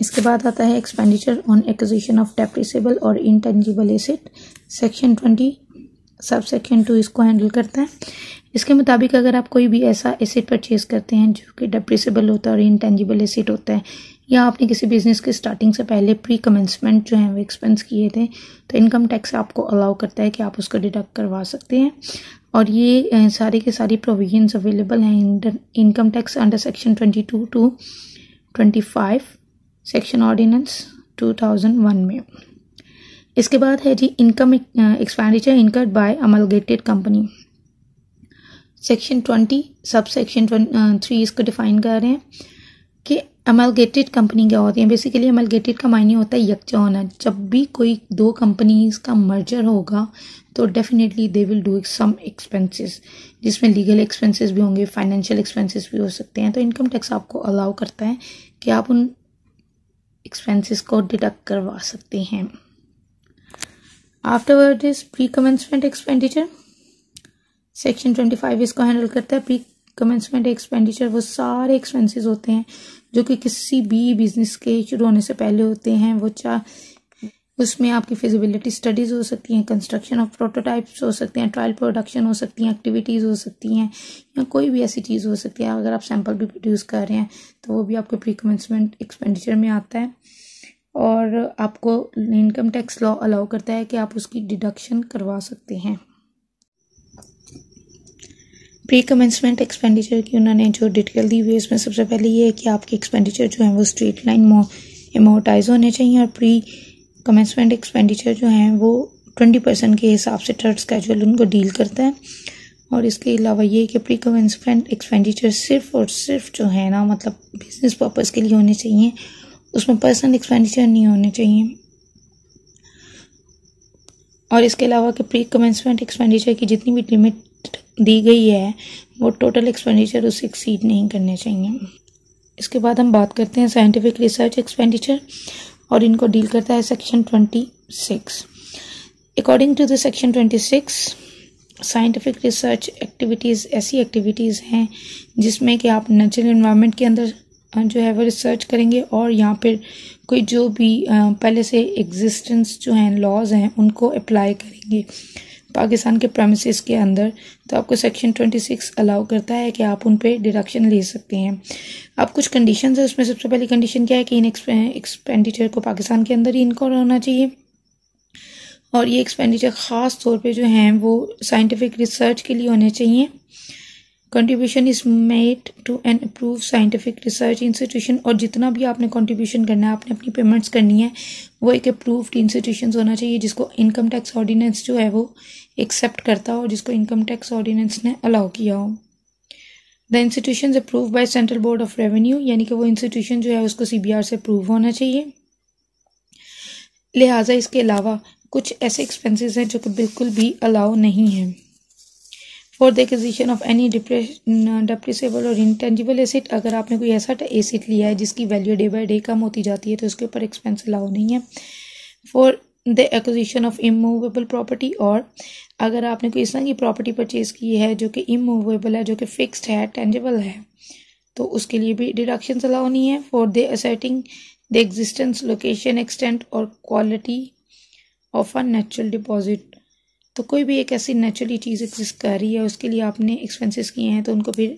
इसके बाद आता है expenditure on acquisition of depreciable और intangible asset section twenty sub section two इसको हैंडल करता है इसके मुताबिक अगर आप कोई भी ऐसा एसिड परचेज करते हैं जो कि डेप्रिसेबल होता है और इंटेंजिबल एसिड होता है या आपने किसी बिजनेस के स्टार्टिंग से पहले प्री कमेंसमेंट जो है वो एक्सपेंस किए थे तो इनकम टैक्स आपको अलाउ करता है कि आप उसको डिडक्ट करवा सकते हैं और ये सारे के सारी प्रोविजन अवेलेबल हैं income tax under section twenty two to twenty five section ordinance 2001 में इसके बाद है जी income expenditure incurred by amalgamated company section twenty sub section three इसको डिफाइन कर रहे हैं कि अमलगेटेड कंपनी क्या होती है बेसिकली अमलगेटेड का मायने होता है यकजा होना जब भी कोई दो कंपनीज का मर्जर होगा तो definitely they will do some expenses जिसमें लीगल एक्सपेंसेस भी होंगे फाइनेंशियल एक्सपेंसेस भी हो सकते हैं तो इनकम टैक्स आपको अलाउ करता है कि आप उन एक्सपेंसेस को डिडक्ट करवा सकते हैं afterward is pre commencement expenditure section twenty five इसको हैंडल करता है प्री कमेंसमेंट एक्सपेंडिचर वो सारे एक्सपेंसेस होते हैं जो कि किसी भी बिजनेस के शुरू होने से पहले होते हैं वो चाहे उसमें आपकी फिजिबिलिटी स्टडीज़ हो सकती हैं कंस्ट्रक्शन ऑफ प्रोटोटाइप्स हो सकते हैं ट्रायल प्रोडक्शन हो सकती हैं एक्टिविटीज़ हो सकती हैं या कोई भी ऐसी चीज़ हो सकती है अगर आप सैम्पल भी प्रोड्यूस कर रहे हैं तो वो भी आपके प्री कमेंसमेंट एक्सपेंडिचर में आता है और आपको इनकम टैक्स लॉ अलाउ करता है कि आप उसकी डिडक्शन करवा सकते हैं प्री कमेंसमेंट एक्सपेंडिचर की उन्होंने जो डिटेल दी हुई है उसमें सबसे पहले ये है कि आपके एक्सपेंडिचर जो है वो स्ट्रीट लाइन एमोटाइज होने चाहिए और प्री कमेंसमेंट एक्सपेंडिचर जो हैं वो ट्वेंटी परसेंट के हिसाब से टर्ड स्केजुअल उनको डील करता है और इसके अलावा ये कि प्री कमेंसमेंट एक्सपेंडिचर सिर्फ और सिर्फ जो है ना मतलब बिजनेस पर्पज़ के लिए होने चाहिए उसमें पर्सनल एक्सपेंडिचर नहीं होने चाहिए और इसके अलावा कि प्री कमेंसमेंट एक्सपेंडिचर की जितनी भी लिमिट दी गई है वो टोटल एक्सपेंडिचर उससे एक्सीड नहीं करने चाहिए इसके बाद हम बात करते हैं साइंटिफिक रिसर्च एक्सपेंडिचर और इनको डील करता है section twenty six according to the section twenty six scientific research activities ऐसी एक्टिविटीज़ हैं जिसमें कि आप नेचुरल इन्वायरमेंट के अंदर जो है वो रिसर्च करेंगे और यहाँ पर कोई जो भी पहले से एग्जिस्टेंस जो हैं लॉज हैं उनको अप्लाई करेंगे पाकिस्तान के प्रेमिस के अंदर तो आपको सेक्शन ट्वेंटी सिक्स अलाउ करता है कि आप उन पर डिडक्शन ले सकते हैं अब कुछ कंडीशन है उसमें सबसे पहली कंडीशन क्या है कि इन एक्सपेंडिचर को पाकिस्तान के अंदर ही इनको होना चाहिए और ये एक्सपेंडिचर ख़ास तौर पे जो हैं वो साइंटिफिक रिसर्च के लिए होने चाहिए contribution is made to an approve scientific research institution और जितना भी आपने कंट्रीब्यूशन करना है आपने अपनी पेमेंट्स करनी है वो एक अप्रूव्ड इंस्टीट्यूशन होना चाहिए जिसको इनकम टैक्स ऑर्डिनेंस जो है वो एक्सेप्ट करता हो जिसको इनकम टैक्स ऑर्डिनेंस ने अलाउ किया हो the institution approve by central board of revenue यानी कि वो इंस्टीट्यूशन जो है उसको आर से अप्रूव होना चाहिए लिहाजा इसके अलावा कुछ ऐसे एक्सपेंसेस हैं जो कि बिल्कुल भी अलाउ नहीं हैं for the acquisition of any depreciable और इंटेंजिबल एसिड अगर आपने कोई ऐसा एसिड लिया है जिसकी वैल्यू डे बाई डे कम होती जाती है तो उसके ऊपर एक्सपेंस अलाउ नहीं है for the acquisition of immovable property और अगर आपने कोई इस तरह की प्रॉपर्टी परचेज की है जो कि इमूवेबल है जो कि फिक्स्ड है टेंजेबल है तो उसके लिए भी डिडक्शन अलाउ नहीं है for the ascertaining the existence location extent और quality of a natural deposit तो कोई भी एक ऐसी नेचुरली चीज़ एग्जिस्ट कर रही है उसके लिए आपने एक्सपेंसेस किए हैं तो उनको फिर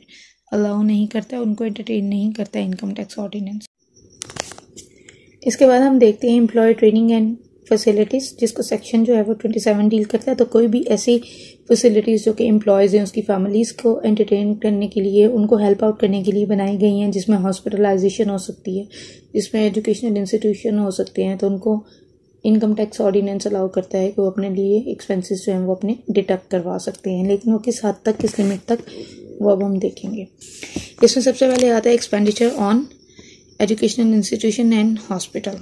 अलाउ नहीं करता उनको एंटरटेन नहीं करता इनकम टैक्स ऑर्डिनेंस इसके बाद हम देखते हैं एम्प्लॉय ट्रेनिंग एंड फैसिलिटीज़ जिसको सेक्शन जो है वो ट्वेंटी सेवन डील करता है तो कोई भी ऐसी फैसिलिटीज़ जो कि एम्प्लॉयज़ हैं उसकी फैमिलीज़ को एंटरटेन करने के लिए उनको हेल्प आउट करने के लिए बनाई गई हैं जिसमें हॉस्पिटलाइजेशन हो सकती है जिसमें एजुकेशनल इंस्टीट्यूशन हो सकते हैं तो उनको इनकम टैक्स ऑर्डिनेंस अलाउ करता है कि वो अपने लिए एक्सपेंसिस जो हैं वो अपने डिटक्ट करवा सकते हैं लेकिन वो किस हद तक किस लिमिट तक वो अब हम देखेंगे इसमें सबसे पहले आता है expenditure on educational institution and hospital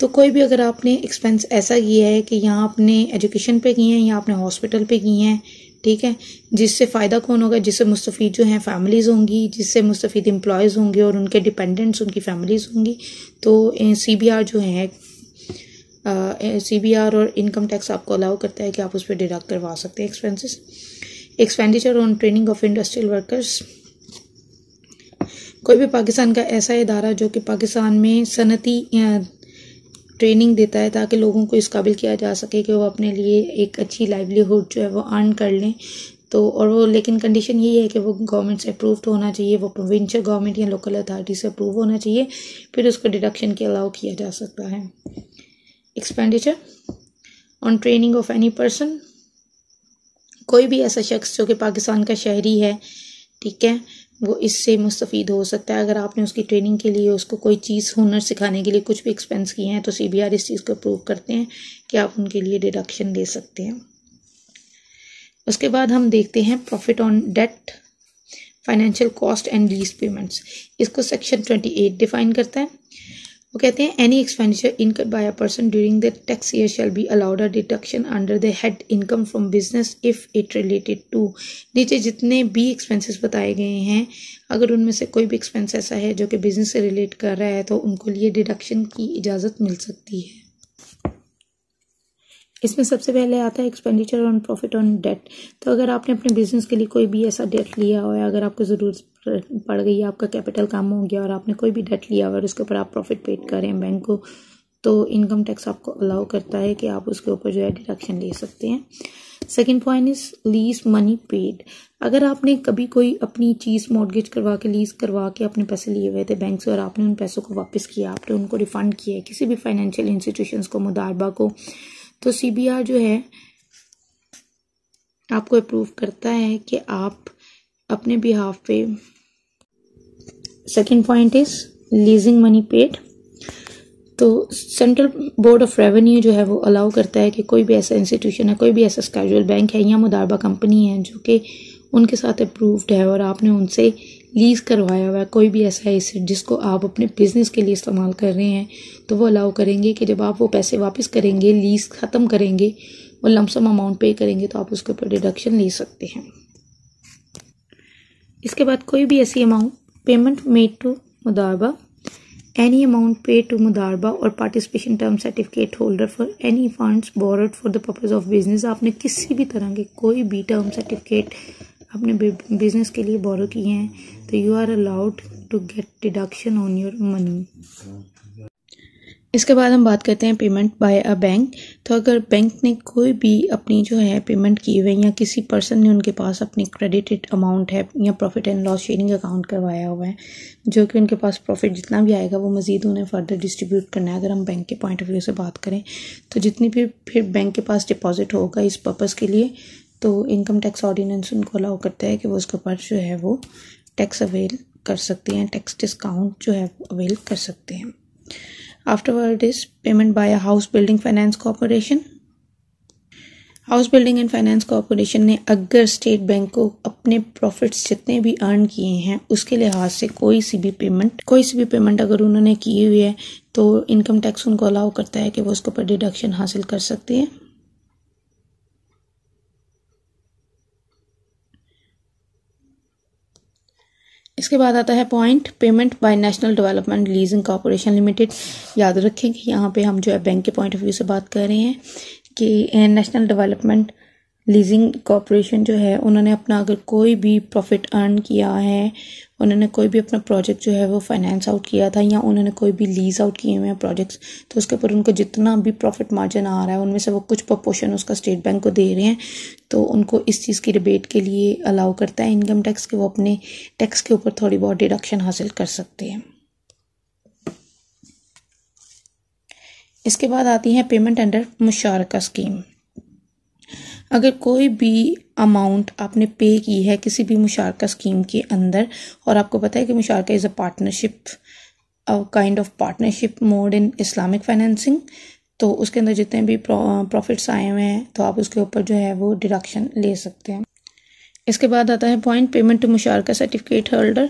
तो कोई भी अगर आपने एक्सपेंस ऐसा किया है कि यहाँ आपने एजुकेशन पे किए हैं या आपने हॉस्पिटल पे किए हैं ठीक है जिससे फ़ायदा कौन होगा जिससे मुस्तफ़ी जो हैं फैमिलीज़ होंगी जिससे मुस्तफ़ी एम्प्लॉयज़ होंगे और उनके डिपेंडेंट्स उनकी फैमिलीज़ होंगी तो सी बी आर जो है सी बी आर और इनकम टैक्स आपको अलाउ करता है कि आप उस पर डिडक्ट करवा सकते हैं expenses expenditure on training of industrial workers कोई भी पाकिस्तान का ऐसा इदारा जो कि पाकिस्तान में सनती ट्रेनिंग देता है ताकि लोगों को इस काबिल किया जा सके कि वो अपने लिए एक अच्छी लाइवलीहुड जो है वो अर्न कर लें तो और वो लेकिन कंडीशन यही है कि वो गवर्नमेंट से अप्रूव्ड होना चाहिए वो प्रोविंशियल गवर्नमेंट या लोकल अथॉरिटी से अप्रूव होना चाहिए फिर उसको डिडक्शन के अलाउ किया जा सकता है expenditure on training of any person कोई भी ऐसा शख्स जो कि पाकिस्तान का शहरी है ठीक है वो इससे मुस्तफ़ हो सकता है अगर आपने उसकी ट्रेनिंग के लिए उसको कोई चीज़ हुनर सिखाने के लिए कुछ भी एक्सपेंस किए हैं तो सी बी आर इस चीज़ को अप्रूव करते हैं कि आप उनके लिए डिडक्शन ले सकते हैं उसके बाद हम देखते हैं profit on debt financial cost and lease payments इसको सेक्शन ट्वेंटी एट डिफाइन करता है वो कहते हैं any expenditure incurred by a person during the tax year shall be allowed a deduction under the head income from business if it related to नीचे जितने भी expenses बताए गए हैं अगर उनमें से कोई भी एक्सपेंस ऐसा है जो कि बिजनेस से रिलेट कर रहा है तो उनको लिए डिडक्शन की इजाज़त मिल सकती है इसमें सबसे पहले आता है expenditure on profit on debt तो अगर आपने अपने बिजनेस के लिए कोई भी ऐसा डेट लिया हो या अगर आपको ज़रूरत पड़ गई आपका कैपिटल कम हो गया और आपने कोई भी डेट लिया हुआ और उसके ऊपर आप प्रॉफिट पेड करें बैंक को तो इनकम टैक्स आपको अलाउ करता है कि आप उसके ऊपर जो है डिडक्शन ले सकते हैं second point is lease money paid अगर आपने कभी कोई अपनी चीज़ मॉडगेज करवा के लीज करवा के अपने पैसे लिए हुए थे बैंक से और आपने उन पैसों को वापस किया आपने उनको रिफंड किया है किसी भी फाइनेंशियल इंस्टीट्यूशन को मुदारबा को तो सी जो है आपको अप्रूव करता है कि आप अपने बिहाफ पे second point is leasing money paid तो सेंट्रल बोर्ड ऑफ रेवेन्यू जो है वो अलाउ करता है कि कोई भी ऐसा इंस्टीट्यूशन है कोई भी ऐसा स्कैजुअल बैंक है या मुदारबा कंपनी है जो कि उनके साथ अप्रूव्ड है और आपने उनसे लीज़ करवाया हुआ है कोई भी ऐसा एसेट जिसको आप अपने बिज़नेस के लिए इस्तेमाल कर रहे हैं तो वो अलाउ करेंगे कि जब आप वो पैसे वापस करेंगे लीज़ ख़त्म करेंगे और लमसम अमाउंट पे करेंगे तो आप उसके ऊपर डिडक्शन ले सकते हैं इसके बाद कोई भी ऐसी amount payment made to modaraba any amount pay to modaraba और participation term certificate holder for any funds borrowed for the purpose of business आपने किसी भी तरह के कोई भी टर्म सर्टिफिकेट अपने बिजनेस के लिए बोरो किए हैं तो you are allowed to get deduction on your money इसके बाद हम बात करते हैं पेमेंट बाय अ बैंक तो अगर बैंक ने कोई भी अपनी जो है पेमेंट की हुई या किसी पर्सन ने उनके पास अपने क्रेडिटेड अमाउंट है या profit and loss sharing account करवाया हुआ है जो कि उनके पास प्रॉफिट जितना भी आएगा वो मज़ीद उन्हें फर्दर डिस्ट्रीब्यूट करना है अगर हम बैंक के पॉइंट ऑफ व्यू से बात करें तो जितनी भी फिर बैंक के पास डिपॉजिट होगा इस पर्पज़ के लिए तो इनकम टैक्स ऑर्डिनेंस उनको अलाउ करता है कि वो उसके ऊपर जो है वो टैक्स अवेल कर सकते हैं टैक्स डिस्काउंट जो है वो अवेल कर सकते हैं afterward is payment by a house building finance corporation house building and finance corporation ने अगर स्टेट बैंक को अपने प्रॉफिट्स जितने भी अर्न किए हैं उसके लिहाज से कोई सी भी पेमेंट कोई सी भी पेमेंट अगर उन्होंने की हुई है तो इनकम टैक्स उनको अलाउ करता है कि वो उसके ऊपर डिडक्शन हासिल कर सकती है इसके बाद आता है point payment by national development leasing corporation limited याद रखें कि यहाँ पे हम जो है बैंक के पॉइंट ऑफ व्यू से बात कर रहे हैं कि नेशनल डेवलपमेंट लीजिंग कॉरपोरेशन जो है उन्होंने अपना अगर कोई भी प्रॉफिट अर्न किया है उन्होंने कोई भी अपना प्रोजेक्ट जो है वो फाइनेंस आउट किया था या उन्होंने कोई भी लीज आउट किए हुए हैं प्रोजेक्ट्स तो उसके ऊपर उनको जितना भी प्रॉफिट मार्जिन आ रहा है उनमें से वो कुछ प्रपोर्शन उसका स्टेट बैंक को दे रहे हैं तो उनको इस चीज़ की रिबेट के लिए अलाउ करता है इनकम टैक्स कि वो अपने टैक्स के ऊपर थोड़ी बहुत डिडक्शन हासिल कर सकते हैं इसके बाद आती है पेमेंट अंडर मुशारका स्कीम अगर कोई भी अमाउंट आपने पे की है किसी भी मुशारका स्कीम के अंदर और आपको पता है कि musharaka is a partnership kind of partnership mode in Islamic financing तो उसके अंदर जितने भी प्रॉफिट्स आए हुए हैं तो आप उसके ऊपर जो है वो डिडक्शन ले सकते हैं इसके बाद आता है point payment to musharaka certificate holder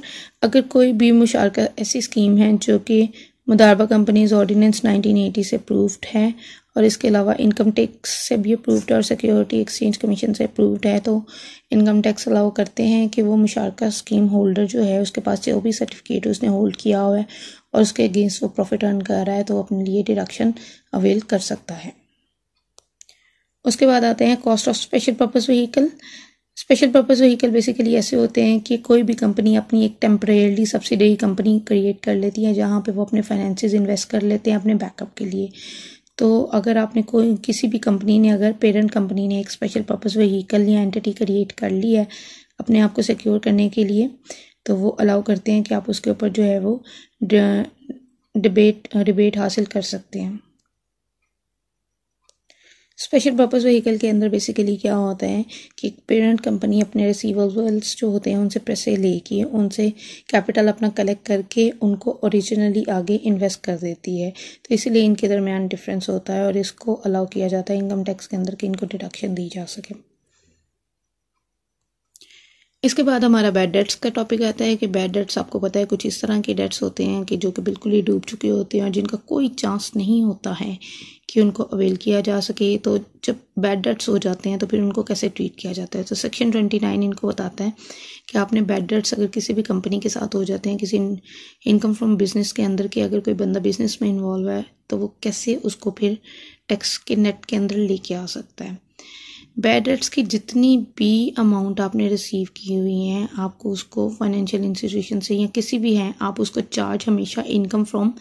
अगर कोई भी मुशारका ऐसी स्कीम है जो कि मुदारबा कंपनीज ऑर्डीनेंस 1980 से अप्रूव्ड है और इसके अलावा इनकम टैक्स से भी अप्रूव्ड और सिक्योरिटी एक्सचेंज कमीशन से अप्रूव्ड है तो इनकम टैक्स अलाउ करते हैं कि वो मुशारका स्कीम होल्डर जो है उसके पास जो भी सर्टिफिकेट उसने होल्ड किया हुआ है और उसके अगेंस्ट वो प्रॉफिट अर्न कर रहा है तो अपने लिए डिडक्शन अवेल कर सकता है उसके बाद आते हैं cost of special purpose vehicle special purpose vehicle basically ऐसे होते हैं कि कोई भी कंपनी अपनी एक टेम्परेली सब्सिडरी कंपनी क्रिएट कर लेती है जहाँ पे वो अपने फाइनेंसिस इन्वेस्ट कर लेते हैं अपने बैकअप के लिए तो अगर आपने कोई किसी भी कंपनी ने अगर पेरेंट कंपनी ने एक स्पेशल पर्पस वहीकल या एंटिटी क्रिएट कर ली है अपने आप को सिक्योर करने के लिए तो वो अलाउ करते हैं कि आप उसके ऊपर जो है वो डिबेट रिबेट हासिल कर सकते हैं स्पेशल पर्पज़ वहीकल के अंदर बेसिकली क्या होता है कि पेरेंट कंपनी अपने रिसीवेबल्स जो होते हैं उनसे पैसे लेके उनसे कैपिटल अपना कलेक्ट करके उनको ओरिजिनली आगे इन्वेस्ट कर देती है तो इसलिए इनके दरमियान डिफरेंस होता है और इसको अलाउ किया जाता है इनकम टैक्स के अंदर कि इनको डिडक्शन दी जा सके इसके बाद हमारा बैड डेट्स का टॉपिक आता है कि बैड डेट्स आपको पता है कुछ इस तरह के डेट्स होते हैं कि जो कि बिल्कुल ही डूब चुके होते हैं और जिनका कोई चांस नहीं होता है कि उनको अवेल किया जा सके तो जब बैड डेट्स हो जाते हैं तो फिर उनको कैसे ट्रीट किया जाता है तो सेक्शन ट्वेंटी नाइन इनको बताता है कि आपने बैड डेट्स अगर किसी भी कंपनी के साथ हो जाते हैं किसी इनकम फ्रॉम बिज़नेस के अंदर के अगर कोई बंदा बिज़नेस में इन्वॉल्व है तो वो कैसे उसको फिर टैक्स के नेट के अंदर लेके आ सकता है बैड डेट्स की जितनी भी अमाउंट आपने रिसीव की हुई हैं आपको उसको फाइनेंशियल इंस्टीट्यूशन से या किसी भी हैं आप उसको चार्ज हमेशा इनकम फ्रॉम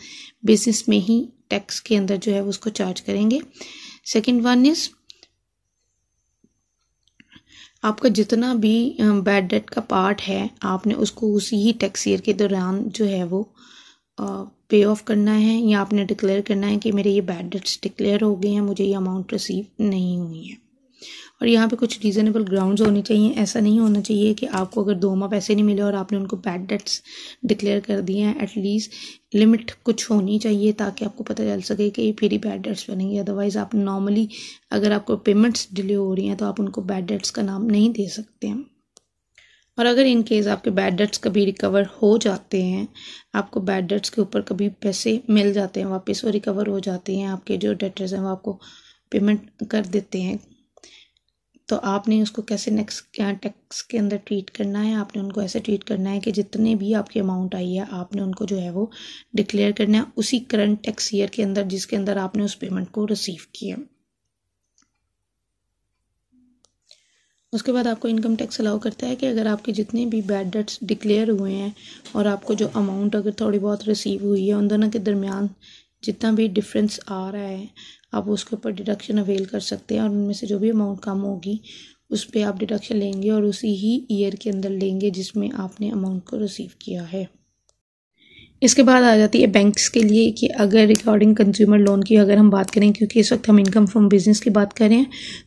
बिजनेस में ही टैक्स के अंदर जो है उसको चार्ज करेंगे सेकंड वन इज़ आपका जितना भी बैड डेट का पार्ट है आपने उसको उसी ही टैक्स ईयर के दौरान जो है वो पे ऑफ करना है या आपने डिक्लेयर करना है कि मेरे ये बैड डेट्स डिक्लेयर हो गए हैं मुझे ये अमाउंट रिसीव नहीं हुई है और यहाँ पे कुछ रीज़नेबल ग्राउंड्स होने चाहिए ऐसा नहीं होना चाहिए कि आपको अगर दो माह पैसे नहीं मिले और आपने उनको बैड डेट्स डिक्लेयर कर दिए हैं एटलीस्ट लिमिट कुछ होनी चाहिए ताकि आपको पता चल सके कि फिर ही बैड डेट्स बनेंगे अदरवाइज़ आप नॉर्मली अगर आपको पेमेंट्स डिले हो रही हैं तो आप उनको बैड डेट्स का नाम नहीं दे सकते हैं और अगर इन केस आपके बैड डेट्स कभी रिकवर हो जाते हैं आपको बैड डेट्स के ऊपर कभी पैसे मिल जाते हैं वापस वो रिकवर हो जाते हैं आपके जो डेटर्स हैं वो आपको पेमेंट कर देते हैं तो आपने उसको कैसे नेक्स्ट टैक्स के अंदर ट्रीट करना है आपने उनको ऐसे ट्रीट करना है कि जितने भी आपकी अमाउंट आई है आपने उनको जो है वो डिक्लेयर करना है उसी करंट टैक्स ईयर के अंदर जिसके अंदर आपने उस पेमेंट को रिसीव किया उसके बाद आपको इनकम टैक्स अलाउ करता है कि अगर आपके जितने भी बैड डेट्स डिक्लेयर हुए हैं और आपको जो अमाउंट अगर थोड़ी बहुत रिसीव हुई है उन दोनों के दरमियान जितना भी डिफरेंस आ रहा है आप उसके ऊपर डिडक्शन अवेल कर सकते हैं और उनमें से जो भी अमाउंट कम होगी उस पर आप डिडक्शन लेंगे और उसी ही ईयर के अंदर लेंगे जिसमें आपने अमाउंट को रिसीव किया है इसके बाद आ जाती है बैंक्स के लिए कि अगर रिकॉर्डिंग कंज्यूमर लोन की अगर हम बात करें क्योंकि इस वक्त हम इनकम फ्रॉम बिज़नेस की बात करें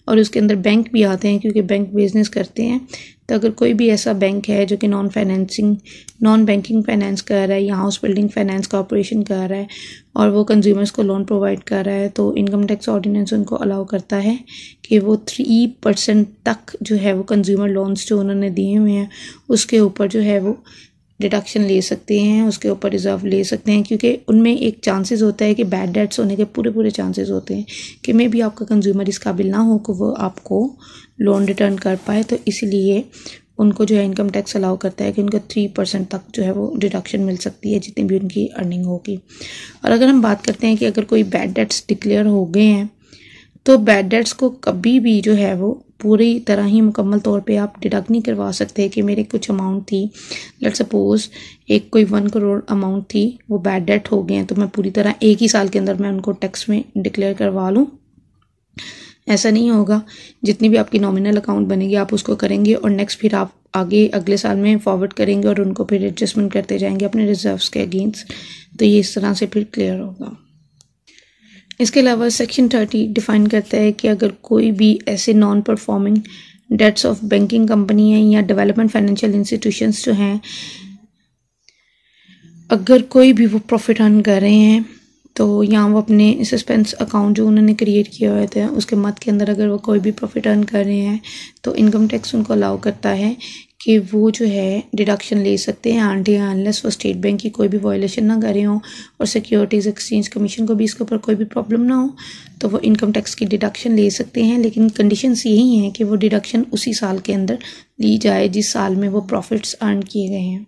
और उसके अंदर बैंक भी आते हैं क्योंकि बैंक बिज़नेस करते हैं तो अगर कोई भी ऐसा बैंक है जो कि non financing non banking finance कर रहा है या हाउस बिल्डिंग फाइनेंस कॉरपोरेशन कर रहा है और वो कंज्यूमर्स को लोन प्रोवाइड कर रहा है तो इनकम टैक्स ऑर्डिनेंस उनको अलाउ करता है कि वो थ्री परसेंट तक जो है वो कंज्यूमर लोन्स जो उन्होंने दिए हुए हैं उसके ऊपर जो है वो डिडक्शन ले सकते हैं उसके ऊपर रिज़र्व ले सकते हैं क्योंकि उनमें एक चांसेस होता है कि बैड डेट्स होने के पूरे पूरे चांसेस होते हैं कि मे भी आपका कंज्यूमर इस काबिल ना हो कि वो आपको लोन रिटर्न कर पाए तो इसलिए उनको जो है इनकम टैक्स अलाउ करता है कि उनको थ्री परसेंट तक जो है वो डिडक्शन मिल सकती है जितनी भी उनकी अर्निंग होगी और अगर हम बात करते हैं कि अगर कोई बैड डेट्स डिक्लेयर हो गए हैं तो बैड डेट्स को कभी भी जो है वो पूरी तरह ही मुकम्मल तौर पे आप डिडक्ट नहीं करवा सकते कि मेरे कुछ अमाउंट थी लेट सपोज़ एक कोई वन करोड़ अमाउंट थी वो बैड डेट हो गए हैं तो मैं पूरी तरह एक ही साल के अंदर मैं उनको टैक्स में डिक्लेयर करवा लूँ ऐसा नहीं होगा जितनी भी आपकी नॉमिनल अकाउंट बनेगी आप उसको करेंगे और नेक्स्ट फिर आप आगे अगले साल में फॉरवर्ड करेंगे और उनको फिर एडजस्टमेंट करते जाएंगे अपने रिजर्व्स के अगेंस्ट तो ये इस तरह से फिर क्लियर होगा इसके अलावा सेक्शन थर्टी डिफाइन करता है कि अगर कोई भी ऐसे non performing debts of banking company है या डेवलपमेंट फाइनेंशियल इंस्टीट्यूशंस जो हैं अगर कोई भी वो प्रॉफिट अर्न कर रहे हैं तो या वो अपने सस्पेंस अकाउंट जो उन्होंने क्रिएट किया हुआ था उसके मत के अंदर अगर वो कोई भी प्रॉफिट अर्न कर रहे हैं तो इनकम टैक्स उनको अलाउ करता है कि वो जो है डिडक्शन ले सकते हैं आंटी अनलेस वो स्टेट बैंक की कोई भी वायलेशन ना करे हों और सिक्योरिटीज़ एक्सचेंज कमीशन को भी इसके ऊपर कोई भी प्रॉब्लम ना हो तो वो इनकम टैक्स की डिडक्शन ले सकते हैं लेकिन कंडीशंस यही हैं कि वो डिडक्शन उसी साल के अंदर ली जाए जिस साल में वो प्रॉफिट्स अर्न किए गए हैं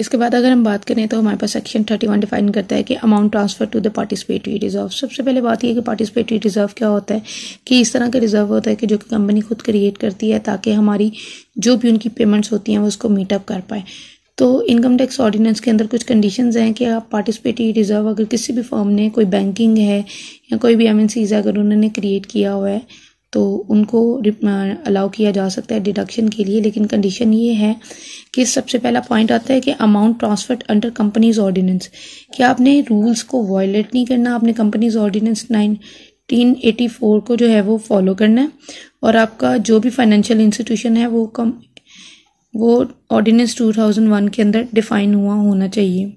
इसके बाद अगर हम बात करें तो हमारे पास सेक्शन थर्टी वन डिफाइन करता है कि amount transfer to the participatory reserve सबसे पहले बात यह कि पार्टिसिपेटरी रिजर्व क्या होता है कि इस तरह का रिजर्व होता है कि जो कि कंपनी खुद क्रिएट करती है ताकि हमारी जो भी उनकी पेमेंट्स होती हैं वो उसको मीटअप कर पाए तो इनकम टैक्स ऑर्डिनेंस के अंदर कुछ कंडीशंस हैं कि आप पार्टिसिपेटरी रिजर्व अगर किसी भी फॉर्म ने कोई बैंकिंग है या कोई भी एम है अगर उन्होंने क्रिएट किया हुआ है तो उनको अलाउ किया जा सकता है डिडक्शन के लिए लेकिन कंडीशन ये है कि सबसे पहला पॉइंट आता है कि amount transferred under companies ordinance कि आपने रूल्स को वॉयलेट नहीं करना आपने कंपनीज ऑर्डिनेंस नाइन 1984 को जो है वो फॉलो करना है और आपका जो भी फाइनेंशियल इंस्टीट्यूशन है वो कम वो ऑर्डिनेंस 2001 के अंदर डिफाइन हुआ होना चाहिए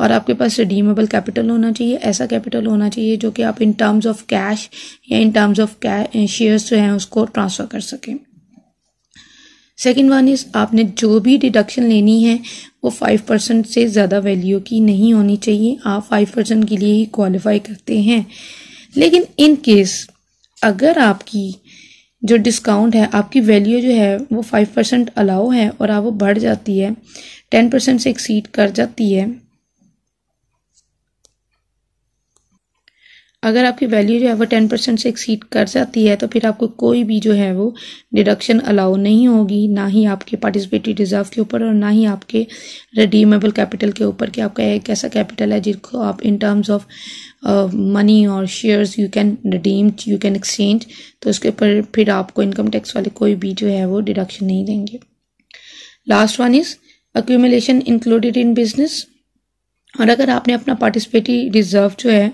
और आपके पास रिडीमेबल कैपिटल होना चाहिए ऐसा कैपिटल होना चाहिए जो कि आप इन टर्म्स ऑफ कैश या इन टर्म्स ऑफ शेयर्स जो हैं उसको ट्रांसफ़र कर सकें सेकेंड वन इज़ आपने जो भी डिडक्शन लेनी है वो फाइव परसेंट से ज़्यादा वैल्यू की नहीं होनी चाहिए आप फाइव परसेंट के लिए ही क्वालिफाई करते हैं लेकिन इन केस अगर आपकी जो डिस्काउंट है आपकी वैल्यू जो है वो फाइव परसेंट अलाउ है और आप वो बढ़ जाती है टेन परसेंट से एक्सीड कर जाती है अगर आपकी वैल्यू जो है वो टेन परसेंट से एक्सीड कर जाती है तो फिर आपको कोई भी जो है वो डिडक्शन अलाउ नहीं होगी ना ही आपके पार्टिसिपेटरी रिजर्व के ऊपर और ना ही आपके रिडीमेबल कैपिटल के ऊपर कि आपका एक ऐसा कैपिटल है जिसको आप इन टर्म्स ऑफ मनी और shares you can redeem you can exchange तो उसके ऊपर फिर आपको इनकम टैक्स वाले कोई भी जो है वो डिडक्शन नहीं देंगे last one is accumulation included in business और अगर आपने अपना पार्टिसिपेटी रिजर्व जो है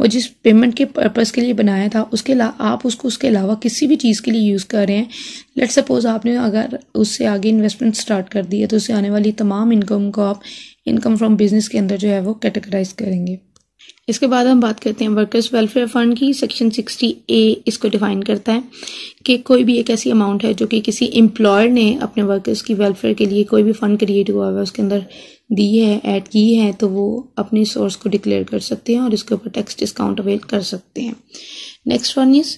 वो जिस पेमेंट के पर्पज़ के लिए बनाया था उसके ला आप उसको उसके अलावा किसी भी चीज़ के लिए यूज़ कर रहे हैं लेट सपोज़ आपने अगर उससे आगे इन्वेस्टमेंट स्टार्ट कर दी है तो उससे आने वाली तमाम इनकम को आप इनकम फ्रॉम बिज़नेस के अंदर जो है वो कैटेगराइज करेंगे इसके बाद हम बात करते हैं वर्कर्स वेलफेयर फंड की सेक्शन सिक्सटी ए इसको डिफाइन करता है कि कोई भी एक ऐसी अमाउंट है जो कि किसी एम्प्लॉयर ने अपने वर्कर्स की वेलफेयर के लिए कोई भी फंड क्रिएट हुआ है उसके अंदर दी है ऐड की है तो वो अपने सोर्स को डिक्लेयर कर सकते हैं और इसके ऊपर टैक्स डिस्काउंट अवेल कर सकते हैं next one is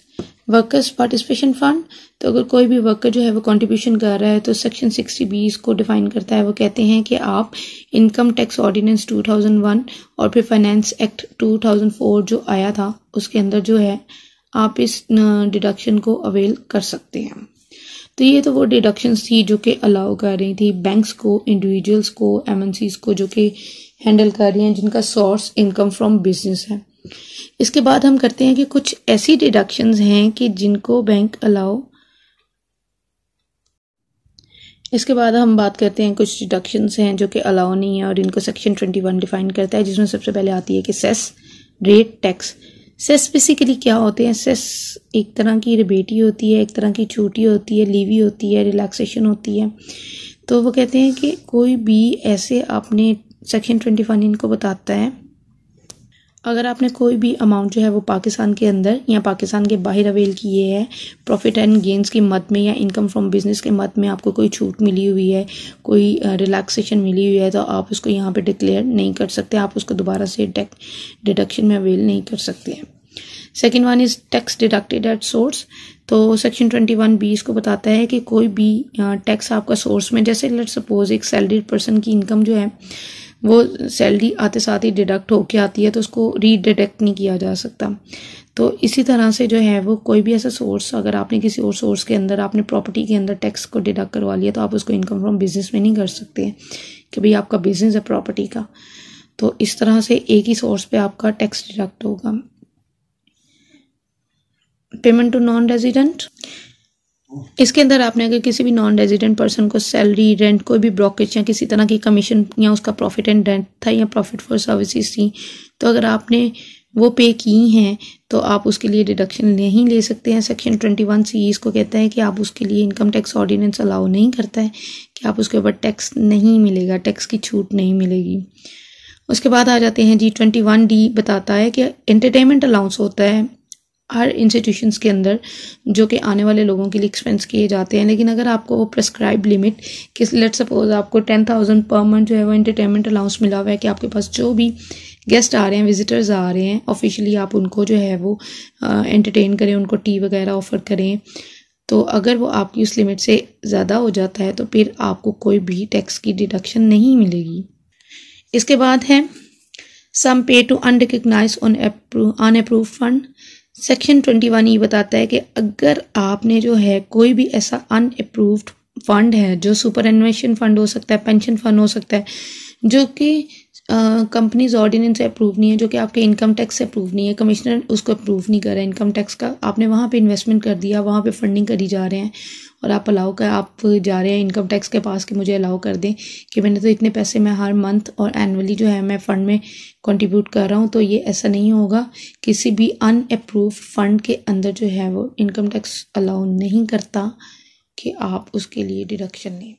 workers participation fund तो अगर कोई भी वर्कर जो है वो कंट्रीब्यूशन कर रहा है तो सेक्शन सिक्सटी बी इसको डिफाइन करता है वो कहते हैं कि आप इनकम टैक्स ऑर्डिनेंस 2001 और फिर फाइनेंस एक्ट 2004 जो आया था उसके अंदर जो है आप इस डिडक्शन को अवेल कर सकते हैं तो ये तो वो डिडक्शंस थी जो कि अलाउ कर रही थी बैंक्स को इंडिविजुअल्स को एमएनसीज को जो कि हैंडल कर रही हैं जिनका सोर्स इनकम फ्रॉम बिजनेस है इसके बाद हम करते हैं कि कुछ ऐसी डिडक्शंस हैं कि जिनको बैंक अलाउ इसके बाद हम बात करते हैं कुछ डिडक्शंस हैं जो कि अलाउ नहीं है और इनको सेक्शन ट्वेंटी वन डिफाइन करता है जिसमें सबसे पहले आती है कि cess rate tax cess basically क्या होते हैं सेस एक तरह की रिबेटी होती है एक तरह की छूटी होती है लीवी होती है रिलैक्सेशन होती है तो वो कहते हैं कि कोई भी ऐसे अपने सेक्शन ट्वेंटी वन इनको बताता है अगर आपने कोई भी अमाउंट जो है वो पाकिस्तान के अंदर या पाकिस्तान के बाहर अवेल किए है प्रॉफिट एंड गेंस के मत में या इनकम फ्रॉम बिजनेस के मत में आपको कोई छूट मिली हुई है कोई रिलैक्सेशन मिली हुई है तो आप उसको यहाँ पर डिक्लेयर नहीं कर सकते आप उसको दोबारा से डिडक्शन में अवेल नहीं कर सकते हैं second one is tax deducted at source तो सेक्शन ट्वेंटी वन बी इसको बताता है कि कोई भी टैक्स आपका सोर्स में जैसे लेट सपोज एक सैलरीड पर्सन की इनकम जो है वो सैलरी आते साथ ही डिडक्ट होके आती है तो उसको रीडिडक्ट नहीं किया जा सकता तो इसी तरह से जो है वो कोई भी ऐसा सोर्स अगर आपने किसी और सोर्स के अंदर आपने प्रॉपर्टी के अंदर टैक्स को डिडक्ट करवा लिया तो आप उसको इनकम फ्रॉम बिज़नेस में नहीं कर सकते कि भाई आपका बिज़नेस है प्रॉपर्टी का तो इस तरह से एक ही सोर्स पे आपका टैक्स डिडक्ट होगा पेमेंट टू नॉन रेजिडेंट इसके अंदर आपने अगर किसी भी नॉन रेजिडेंट पर्सन को सैलरी रेंट कोई भी ब्रोकेज या किसी तरह की कमीशन या उसका प्रॉफिट एंड रेंट था या प्रॉफिट फॉर सर्विसेज थी तो अगर आपने वो पे की हैं तो आप उसके लिए डिडक्शन नहीं ले सकते हैं सेक्शन ट्वेंटी वन सी इसको कहता है कि आप उसके लिए इनकम टैक्स ऑर्डिनेंस अलाउ नहीं करता है कि आप उसके ऊपर टैक्स नहीं मिलेगा टैक्स की छूट नहीं मिलेगी उसके बाद आ जाते हैं जी ट्वेंटी वन डी बताता है कि एंटरटेनमेंट अलाउंस होता है हर इंस्टीट्यूशन के अंदर जो कि आने वाले लोगों के लिए एक्सपेंस किए जाते हैं लेकिन अगर आपको वो प्रस्क्राइब लिमिट किस लेट सपोज आपको टेन थाउजेंड पर मंथ जो है वो एंटरटेनमेंट अलाउंस मिला हुआ है कि आपके पास जो भी गेस्ट आ रहे हैं विजिटर्स आ रहे हैं ऑफिशियली आप उनको जो है वो एंटरटेन करें उनको टी वगैरह ऑफ़र करें तो अगर वो आपकी उस लिमिट से ज़्यादा हो जाता है तो फिर आपको कोई भी टैक्स की डिडक्शन नहीं मिलेगी इसके बाद है sum paid to unrecognised on unapproved fund section twenty one ये बताता है कि अगर आपने जो है कोई भी ऐसा अनअप्रूव्ड फंड है जो सुपर एनवेशन फंड हो सकता है पेंशन फंड हो सकता है जो कि कंपनीज ऑर्डिनेंस से अप्रूव नहीं है जो कि आपके इनकम टैक्स से अप्रूव नहीं है कमिश्नर उसको अप्रूव नहीं कर रहा है इनकम टैक्स का आपने वहाँ पे इन्वेस्टमेंट कर दिया वहाँ पे फंडिंग करी जा रहे हैं और आप अलाउ कर आप जा रहे हैं इनकम टैक्स के पास कि मुझे अलाउ कर दें कि मैंने तो इतने पैसे मैं हर मंथ और एनुअली जो है मैं फ़ंड में कंट्रीब्यूट कर रहा हूँ तो ये ऐसा नहीं होगा किसी भी अनअप्रूव फ़ंड के अंदर जो है वो इनकम टैक्स अलाउ नहीं करता कि आप उसके लिए डिडक्शन लें